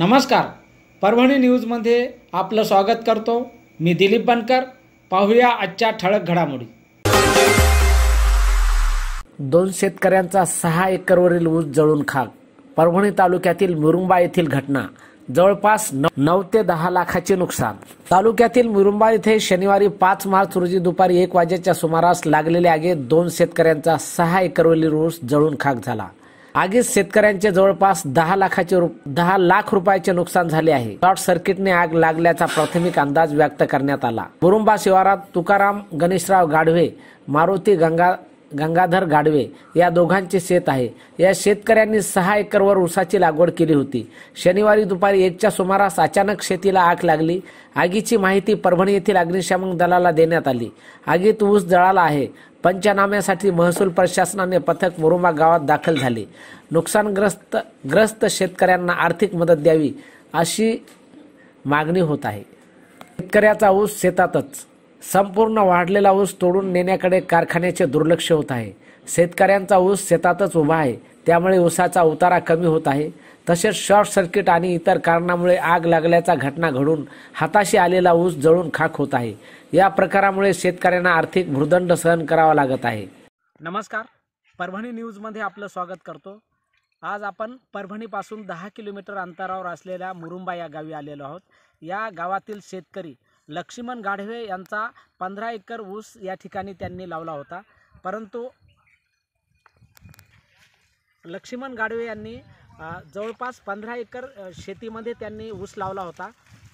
नमस्कार परभणी न्यूजमध्ये आपलं स्वागत करतो मी दिलीप बनकर पाहूया आजच्या ठळक घडामोडी दोन शेतकऱ्यांचा सहा एकरवरील ऊस जळून खाक परभणी तालुक्यातील मुरुंबा येथील घटना जवळपास नऊ ते दहा लाखाचे नुकसान तालुक्यातील मुरुंबा येथे शनिवारी पाच मार्च रोजी दुपारी एक वाजेच्या सुमारास लागलेल्या आगीत दोन शेतकऱ्यांचा सहा एकरवरील ऊस जळून खाक झाला आगीत शेतकऱ्यांचे जवळपास दहा लाखाचे दहा लाख रुपयाचे नुकसान झाले आहे शॉर्ट सर्किटने आग लागल्याचा प्राथमिक अंदाज व्यक्त करण्यात आला मुरुंबा शिवारात तुकाराम गणेशराव गाढवे मारुती गंगा गंगाधर गाडवे या दोघांचे शेत आहे या शेतकऱ्यांनी सहा एकरवर ऊसाची लागवड केली होती शनिवारी दुपारी एकच्या सुमारास अचानक शेतीला आग लागली आगीची माहिती परभणी येथील अग्निशामक दलाला देण्यात आली आगीत ऊस जळाला आहे पंचनाम्यासाठी महसूल प्रशासनाने पथक मुरुमा गावात दाखल झाले नुकसानग्रस्त ग्रस्त शेतकऱ्यांना आर्थिक मदत द्यावी अशी मागणी होत आहे शेतकऱ्याचा ऊस शेतातच संपूर्ण वाढलेला ऊस तोडून नेण्याकडे कारखान्याचे दुर्लक्ष होत आहे शेतकऱ्यांचा ऊस शेतातच उभा आहे त्यामुळे ऊसाचा उतारा कमी होत आहे तसेच शॉर्ट सर्किट आणि इतर कारणामुळे आग लागल्याचा घटना घडून हाताशी आलेला ऊस जळून खाक होत आहे या प्रकारामुळे शेतकऱ्यांना आर्थिक भूर्दंड सहन करावा लागत आहे नमस्कार परभणी न्यूजमध्ये आपलं स्वागत करतो आज आपण परभणीपासून दहा किलोमीटर अंतरावर असलेल्या मुरुंबा या गावी आलेलो आहोत या गावातील शेतकरी लक्ष्मण गाढवे यांचा पंधरा एकर ऊस या ठिकाणी त्यांनी लावला होता परंतु लक्ष्मण गाढवे यांनी जवळपास पंधरा एकर शेतीमध्ये त्यांनी ऊस लावला होता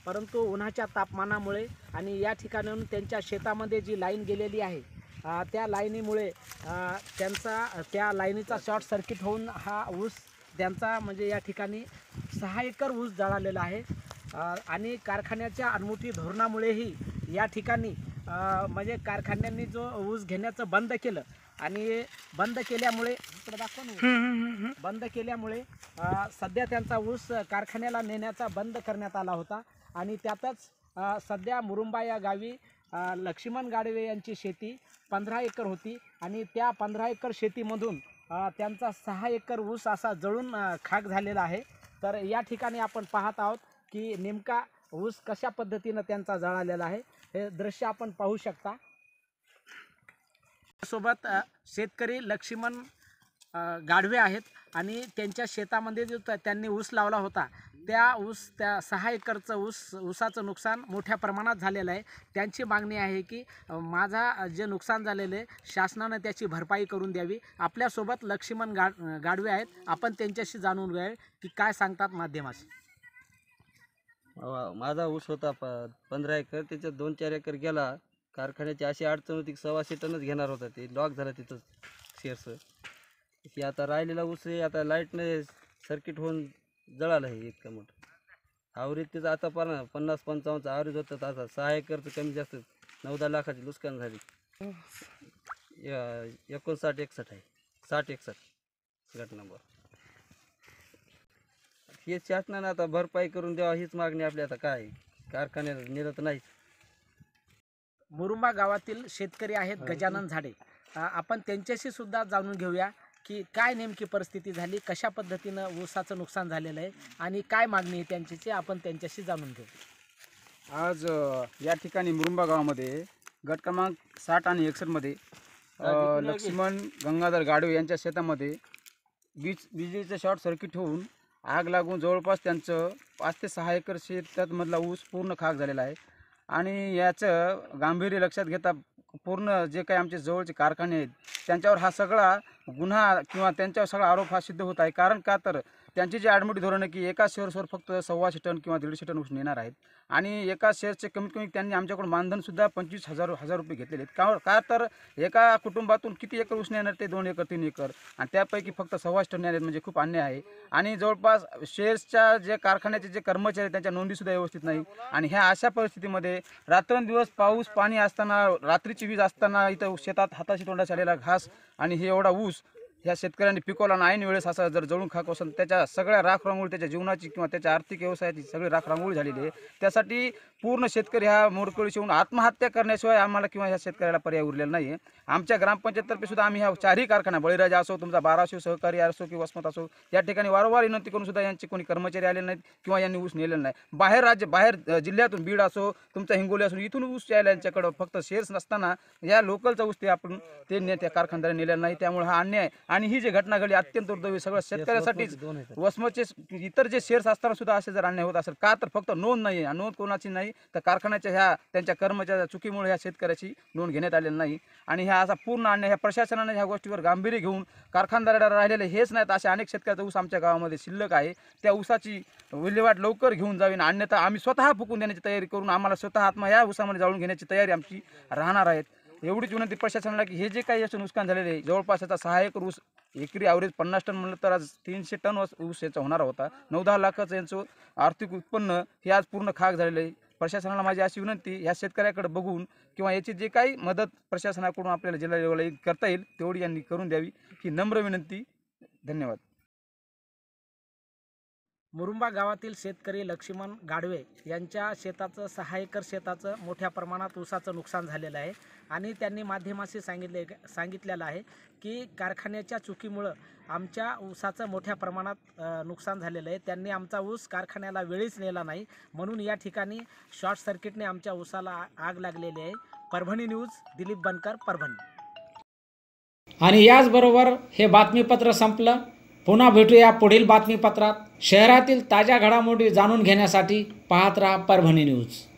परंतु उन्हाच्या तापमानामुळे आणि या ठिकाणाहून त्यांच्या शेतामध्ये जी लाईन गेलेली आहे त्या लाईनीमुळे त्यांचा त्या लाईनीचा शॉर्ट सर्किट होऊन हा ऊस त्यांचा म्हणजे या ठिकाणी सहा एकर ऊस जळालेला आहे आणि कारखान्याच्या अनमोठी धोरणामुळेही या ठिकाणी म्हणजे कारखान्यांनी जो ऊस घेण्याचं बंद केलं आणि बंद केल्यामुळे बंद केल्यामुळे सध्या त्यांचा ऊस कारखान्याला नेण्याचा बंद करण्यात आला होता आणि त्यातच सध्या मुरुंबा या गावी लक्ष्मण गाडवे यांची शेती पंधरा एकर होती आणि त्या पंधरा एकर शेतीमधून त्यांचा सहा एकर ऊस असा जळून खाक झालेला आहे तर या ठिकाणी आपण पाहत आहोत की नेमका ऊस कशा पद्धतीनं त्यांचा जळालेला आहे हे दृश्य आपण पाहू शकता सोबत शेतकरी लक्ष्मण गाढवे आहेत आणि त्यांच्या शेतामध्ये जो त्यांनी ऊस लावला होता त्या ऊस त्या सहा एकरचं ऊस ऊसाचं नुकसान मोठ्या प्रमाणात झालेलं आहे त्यांची मागणी आहे की माझा जे नुकसान झालेलं आहे शासनानं त्याची भरपाई करून द्यावी आपल्यासोबत लक्ष्मण गाड गाडवे आहेत आपण त्यांच्याशी जाणून घ्यावे की काय सांगतात माध्यमाशी माझा ऊस होता प पंधरा एकर त्याच्यात दोन चार एकर गेला कारखान्याची अशी अडचण होती की सव्वाशे टनच घेणार होता ते लॉक झाला तिथं शेअरचं की आता राहिलेला ऊस हे आता लाईटने सर्किट होऊन जळालं हे इतकं मोठं आवरीत तिचं आता पण पन्नास पंचावन्नचा आवरीत होतं तर आता सहा एकरचं कमी जास्त नऊ दहा लाखाची नुकसान झाली एकोणसाठ एकसष्ट आहे साठ एकसष्ट गट नंबर हे शासनानं आता भरपाई करून द्यावा हीच मागणी आपली आता काय कारखान्यात निरत नाही मुरुंबा गावातील शेतकरी आहेत गजानन झाडे आपण त्यांच्याशी सुद्धा जाणून घेऊया की काय नेमकी परिस्थिती झाली कशा पद्धतीनं ऊसाचं नुकसान झालेलं आहे आणि काय मागणी आहे त्यांच्याची आपण त्यांच्याशी जाणून घेऊ आज या ठिकाणी मुरुंबा गावामध्ये गट क्रमांक साठ आणि एकसष्टमध्ये मध्ये लक्ष्मण गंगाधर गाडवे यांच्या शेतामध्ये वीज विजेचं शॉर्ट सर्किट होऊन आग लागून जवळपास त्यांचं पाच ते सहा एकर शेत शेतातमधला ऊस पूर्ण खाक झालेला आहे आणि याचं गांभीर्य लक्षात घेता पूर्ण जे काही आमचे जवळचे कारखाने आहेत त्यांच्यावर हा सगळा गुन्हा किंवा त्यांच्यावर सगळा आरोप हा सिद्ध होत आहे कारण का तर त्यांची जी ॲडमिट धोरण आहे की एका शेअर्सवर फक्त सव्वाशे टन किंवा दीडशे टन उष्ण येणार आहेत आणि एका शेअर्सचे कमीत कमी त्यांनी आमच्याकडून मानधनसुद्धा पंचवीस हजार हजार रुपये घेतलेले आहेत का तर एका कुटुंबातून किती एकर उष्ण येणार ते दोन एकर तीन एकर आणि त्यापैकी फक्त सव्वाशे टन येणार म्हणजे खूप अन्याय आहे आणि जवळपास शेअर्सच्या जे कारखान्याचे जे कर्मचारी आहेत त्यांच्या नोंदीसुद्धा व्यवस्थित नाही आणि ह्या अशा परिस्थितीमध्ये रात्रंदिवस पाऊस पाणी असताना रात्रीची वीज असताना इथं शेतात हाताशी तोंडाशी आलेला घास आणि हे एवढा ऊस ह्या शेतकऱ्यांनी पिकवला आणि ऐन वेळेस असा जर जळून खाक असेल त्याच्या सगळ्या राख रांगोळी त्याच्या जीवनाची किंवा त्याच्या आर्थिक व्यवसायाची सगळी राख रांगोळी झालेली आहे त्यासाठी पूर्ण शेतकरी ह्या मोडकळीशी शिवून आत्महत्या करण्याशिवाय आम्हाला किंवा ह्या शेतकऱ्याला पर्याय उरलेला नाही आहे आमच्या तर्फे सुद्धा आम्ही ह्या चारही कारखाना बळीराजा असो तुमचा असो सहकारी असो किंवा वसमत असो या ठिकाणी वारंवार विनंती करून सुद्धा यांचे कोणी कर्मचारी आले नाहीत किंवा यांनी ऊस नेलेला नाही बाहेर राज्य बाहेर जिल्ह्यातून बीड असो तुमचा हिंगोली असून इथून ऊस यायला यांच्याकडं फक्त शेअर्स नसताना या लोकलचा ऊस ते आपण ते त्या कारखानदारी नेलेला नाही त्यामुळे हा अन्याय आणि ही जी घटना घडली अत्यंत दुर्दैवी सगळ्या शेतकऱ्यासाठी वसमतचे इतर जे शेअर्स असताना सुद्धा असे जर अन्याय होत असेल का तर फक्त नोंद नाही आहे नोंद कोणाची नाही तर कारखान्याच्या ह्या त्यांच्या कर्मचाऱ्या चुकीमुळे ह्या शेतकऱ्याची नोंद घेण्यात आलेली नाही आणि ह्या असा पूर्ण अन्याय ह्या प्रशासनाने ह्या गोष्टीवर गांभीर्य घेऊन कारखानदाराला राहिलेले हेच नाहीत असे अनेक शेतकऱ्याचा ऊस आमच्या गावामध्ये शिल्लक आहे त्या ऊसाची विल्हेवाट लवकर घेऊन जावी अन्यथा आम्ही स्वतः फुकून देण्याची तयारी करून आम्हाला स्वतः आत्मा या ऊसामध्ये जाळून घेण्याची तयारी आमची राहणार आहेत एवढीच विनंती प्रशासनाला की हे जे काही असं नुकसान झालेलं आहे जवळपास याचा सहा एकर ऊस एकरी ॲव्हरेज पन्नास टन म्हणलं तर आज तीनशे टन ऊस याचा होणार होता नऊ दहा लाखाचं यांचं आर्थिक उत्पन्न हे आज पूर्ण खाक झालेलं आहे प्रशासनाला माझी अशी विनंती ह्या शेतकऱ्याकडे बघून किंवा याची जे काही मदत प्रशासनाकडून आपल्याला जिल्हा लेवल करता येईल तेवढी यांनी करून द्यावी ही नम्र विनंती धन्यवाद मुरुंबा गावातील शेतकरी लक्ष्मण गाडवे यांच्या शेताचं सहा एकर शेताचं मोठ्या प्रमाणात ऊसाचं नुकसान झालेलं आहे आणि त्यांनी माध्यमाशी सांगितले सांगितलेलं आहे की कारखान्याच्या चुकीमुळं आमच्या ऊसाचं मोठ्या प्रमाणात नुकसान झालेलं आहे त्यांनी आमचा ऊस कारखान्याला वेळीच नेला नाही म्हणून या ठिकाणी शॉर्ट सर्किटने आमच्या ऊसाला आग लागलेली आहे परभणी न्यूज दिलीप बनकर परभणी आणि याचबरोबर हे बातमीपत्र संपलं पुन्हा भेटूया पुढील बातमीपत्रात शहरातील ताज्या घडामोडी जाणून घेण्यासाठी पाहत राहा परभणी न्यूज